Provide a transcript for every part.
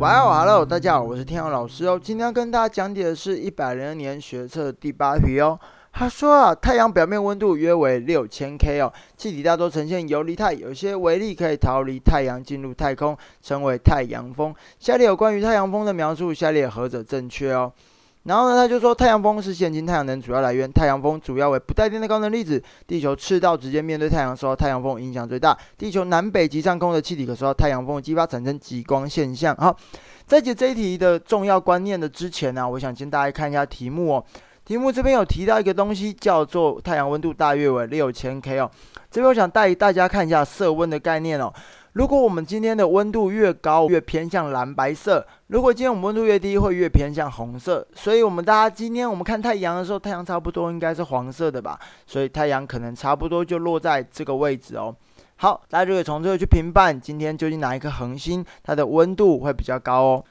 哇哦 Hello，大家好，我是天昊老师哦。今天跟大家讲解的是一百零二年学测第八题哦。他说啊，太阳表面温度约为六千 K 哦，气体大多呈现游离态，有些微粒可以逃离太阳进入太空，称为太阳风。下列有关于太阳风的描述，下列何者正确哦？然后呢，他就说太阳风是现今太阳能主要来源。太阳风主要为不带电的高能粒子。地球赤道直接面对太阳受到太阳风影响最大。地球南北极上空的气体可受到太阳风激发，产生极光现象。好，在解这一题的重要观念的之前呢，我想先大家看一下题目哦。题目这边有提到一个东西，叫做太阳温度大约为六千 K 哦。这边我想带大家看一下色温的概念哦。如果我们今天的温度越高，越偏向蓝白色；如果今天我们温度越低，会越偏向红色。所以，我们大家今天我们看太阳的时候，太阳差不多应该是黄色的吧？所以太阳可能差不多就落在这个位置哦。好，大家就可以从这个去评判今天究竟哪一颗恒星它的温度会比较高哦。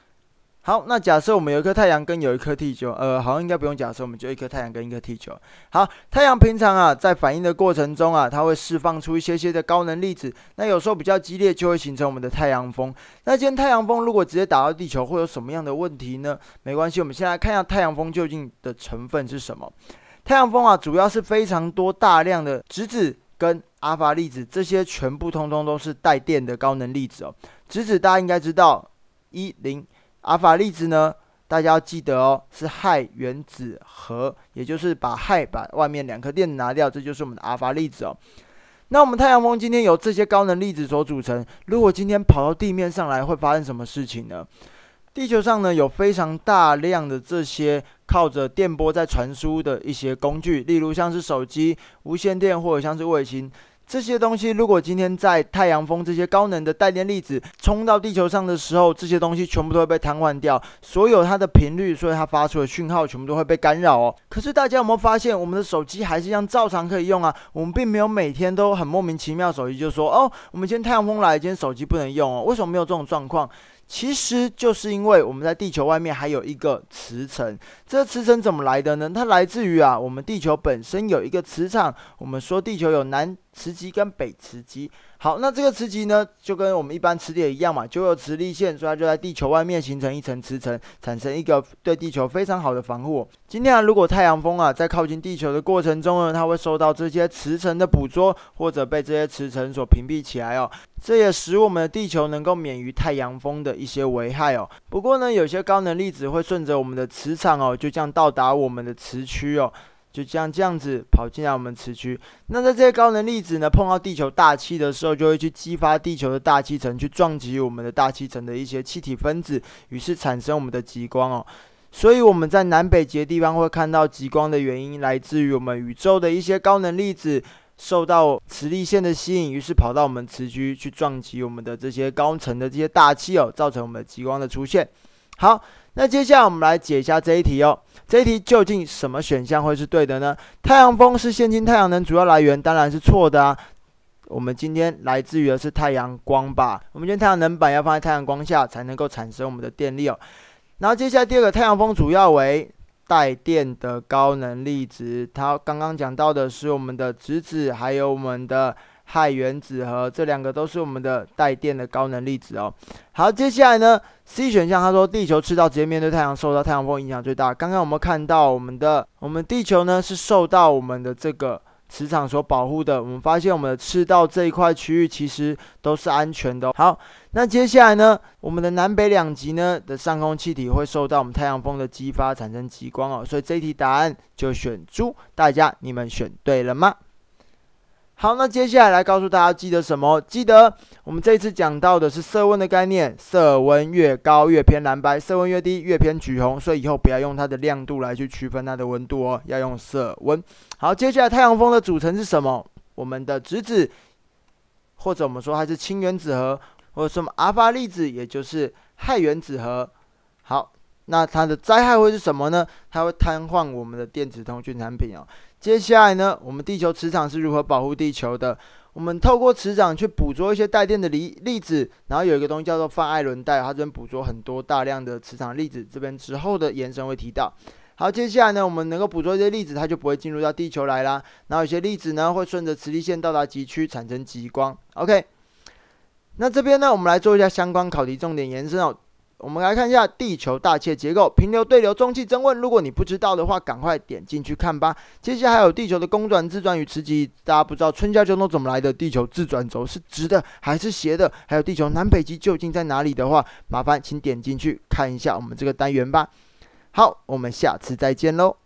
好，那假设我们有一颗太阳跟有一颗地球，呃，好，像应该不用假设，我们就一颗太阳跟一颗地球。好，太阳平常啊，在反应的过程中啊，它会释放出一些些的高能粒子。那有时候比较激烈，就会形成我们的太阳风。那今天太阳风如果直接打到地球，会有什么样的问题呢？没关系，我们先来看一下太阳风究竟的成分是什么。太阳风啊，主要是非常多大量的质子跟阿尔法粒子，这些全部通通都是带电的高能粒子哦。质子大家应该知道，一零。阿尔法粒子呢？大家要记得哦，是氦原子核，也就是把氦把外面两颗电子拿掉，这就是我们的阿尔法粒子哦。那我们太阳风今天由这些高能粒子所组成，如果今天跑到地面上来，会发生什么事情呢？地球上呢，有非常大量的这些靠着电波在传输的一些工具，例如像是手机、无线电或者像是卫星。这些东西，如果今天在太阳风这些高能的带电粒子冲到地球上的时候，这些东西全部都会被瘫痪掉，所有它的频率，所以它发出的讯号全部都会被干扰哦。可是大家有没有发现，我们的手机还是一样照常可以用啊？我们并没有每天都很莫名其妙，手机就说哦，我们今天太阳风来，今天手机不能用哦。为什么没有这种状况？其实就是因为我们在地球外面还有一个磁层，这个磁层怎么来的呢？它来自于啊，我们地球本身有一个磁场。我们说地球有南磁极跟北磁极。好，那这个磁极呢，就跟我们一般磁铁一样嘛，就有磁力线，所以它就在地球外面形成一层磁层，产生一个对地球非常好的防护。今天啊，如果太阳风啊在靠近地球的过程中呢，它会受到这些磁层的捕捉，或者被这些磁层所屏蔽起来哦。这也使我们的地球能够免于太阳风的一些危害哦。不过呢，有些高能粒子会顺着我们的磁场哦，就这样到达我们的磁区哦。就这样这样子跑进来我们磁区，那在这些高能粒子呢碰到地球大气的时候，就会去激发地球的大气层，去撞击我们的大气层的一些气体分子，于是产生我们的极光哦。所以我们在南北极地方会看到极光的原因，来自于我们宇宙的一些高能粒子受到磁力线的吸引，于是跑到我们磁区去撞击我们的这些高层的这些大气哦，造成我们的极光的出现。好。那接下来我们来解一下这一题哦。这一题究竟什么选项会是对的呢？太阳风是现今太阳能主要来源，当然是错的啊。我们今天来自于的是太阳光吧？我们今天太阳能板要放在太阳光下才能够产生我们的电力哦。然后接下来第二个，太阳风主要为带电的高能粒子。它刚刚讲到的是我们的质子，还有我们的。氦原子核，这两个都是我们的带电的高能粒子哦。好，接下来呢，C 选项他说地球赤道直接面对太阳，受到太阳风影响最大。刚刚我们看到我们的我们地球呢是受到我们的这个磁场所保护的，我们发现我们的赤道这一块区域其实都是安全的。好，那接下来呢，我们的南北两极呢的上空气体会受到我们太阳风的激发，产生极光哦。所以这一题答案就选猪，大家你们选对了吗？好，那接下来来告诉大家，记得什么？记得我们这一次讲到的是色温的概念，色温越高越偏蓝白，色温越低越偏橘红，所以以后不要用它的亮度来去区分它的温度哦，要用色温。好，接下来太阳风的组成是什么？我们的质子，或者我们说它是氢原子核，或者什么阿尔法粒子，也就是氦原子核。好，那它的灾害会是什么呢？它会瘫痪我们的电子通讯产品哦。接下来呢，我们地球磁场是如何保护地球的？我们透过磁场去捕捉一些带电的离粒子，然后有一个东西叫做范艾伦带，它这边捕捉很多大量的磁场粒子。这边之后的延伸会提到。好，接下来呢，我们能够捕捉一些粒子，它就不会进入到地球来啦。然后有些粒子呢，会顺着磁力线到达极区，产生极光。OK，那这边呢，我们来做一下相关考题重点延伸哦。我们来看一下地球大气结构、平流、对流、中气、增温。如果你不知道的话，赶快点进去看吧。接下来还有地球的公转、自转与磁极。大家不知道春、夏、秋、冬怎么来的？地球自转轴是直的还是斜的？还有地球南北极究竟在哪里的话，麻烦请点进去看一下我们这个单元吧。好，我们下次再见喽。